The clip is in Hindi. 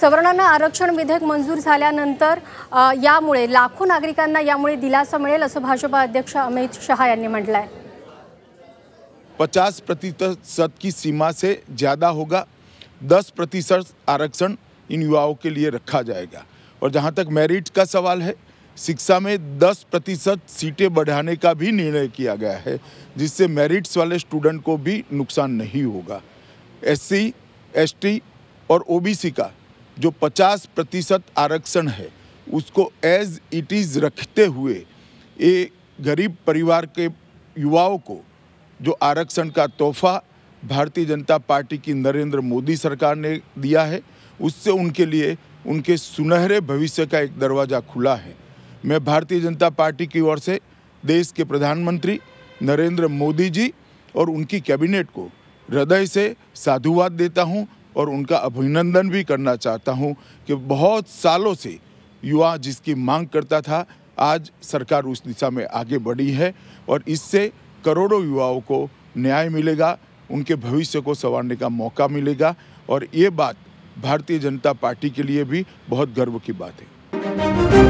सवर्णांना आरक्षण विधेयक मंजूर लाखों नागरिकांसा मिले भाजपा अध्यक्ष अमित शाह पचास प्रतिशत की सीमा से ज़्यादा होगा दस प्रतिशत आरक्षण इन युवाओं के लिए रखा जाएगा और जहाँ तक मेरिट का सवाल है शिक्षा में 10 प्रतिशत सीटें बढ़ाने का भी निर्णय किया गया है जिससे मेरिट्स वाले स्टूडेंट को भी नुकसान नहीं होगा एससी, एसटी और ओबीसी का जो 50 प्रतिशत आरक्षण है उसको एज इट इज़ रखते हुए ये गरीब परिवार के युवाओं को जो आरक्षण का तोहफा भारतीय जनता पार्टी की नरेंद्र मोदी सरकार ने दिया है उससे उनके लिए उनके सुनहरे भविष्य का एक दरवाज़ा खुला है मैं भारतीय जनता पार्टी की ओर से देश के प्रधानमंत्री नरेंद्र मोदी जी और उनकी कैबिनेट को हृदय से साधुवाद देता हूं और उनका अभिनंदन भी करना चाहता हूं कि बहुत सालों से युवा जिसकी मांग करता था आज सरकार उस दिशा में आगे बढ़ी है और इससे करोड़ों युवाओं को न्याय मिलेगा उनके भविष्य को संवारने का मौका मिलेगा और ये बात भारतीय जनता पार्टी के लिए भी बहुत गर्व की बात है